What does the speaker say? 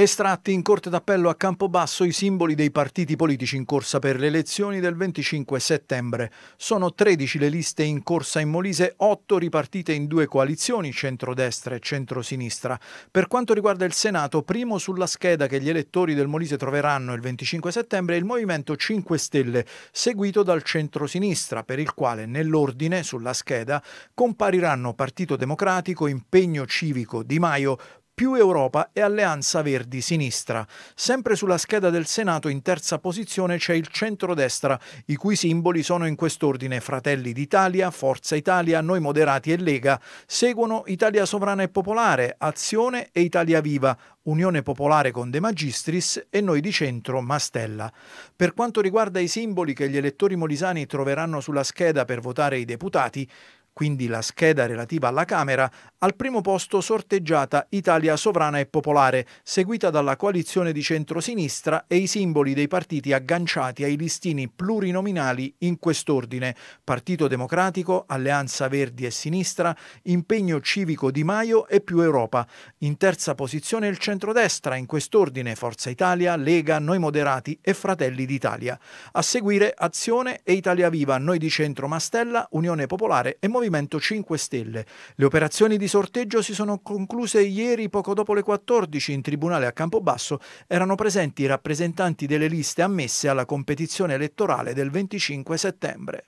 Estratti in Corte d'Appello a Campobasso i simboli dei partiti politici in corsa per le elezioni del 25 settembre. Sono 13 le liste in corsa in Molise, 8 ripartite in due coalizioni, centrodestra e centrosinistra. Per quanto riguarda il Senato, primo sulla scheda che gli elettori del Molise troveranno il 25 settembre è il Movimento 5 Stelle, seguito dal centrosinistra, per il quale nell'ordine, sulla scheda, compariranno Partito Democratico, Impegno Civico, Di Maio, più Europa e Alleanza Verdi Sinistra. Sempre sulla scheda del Senato in terza posizione c'è il centrodestra, i cui simboli sono in quest'ordine Fratelli d'Italia, Forza Italia, Noi Moderati e Lega. Seguono Italia Sovrana e Popolare, Azione e Italia Viva, Unione Popolare con De Magistris e Noi di Centro Mastella. Per quanto riguarda i simboli che gli elettori molisani troveranno sulla scheda per votare i deputati, quindi la scheda relativa alla Camera, al primo posto sorteggiata Italia Sovrana e Popolare, seguita dalla coalizione di centrosinistra e i simboli dei partiti agganciati ai listini plurinominali in quest'ordine, Partito Democratico, Alleanza Verdi e Sinistra, Impegno Civico Di Maio e Più Europa. In terza posizione il centrodestra, in quest'ordine Forza Italia, Lega, Noi Moderati e Fratelli d'Italia. A seguire Azione e Italia Viva, Noi di Centro Mastella, Unione Popolare e Movimento Movimento 5 Stelle. Le operazioni di sorteggio si sono concluse ieri poco dopo le 14 in tribunale a Campobasso. Erano presenti i rappresentanti delle liste ammesse alla competizione elettorale del 25 settembre.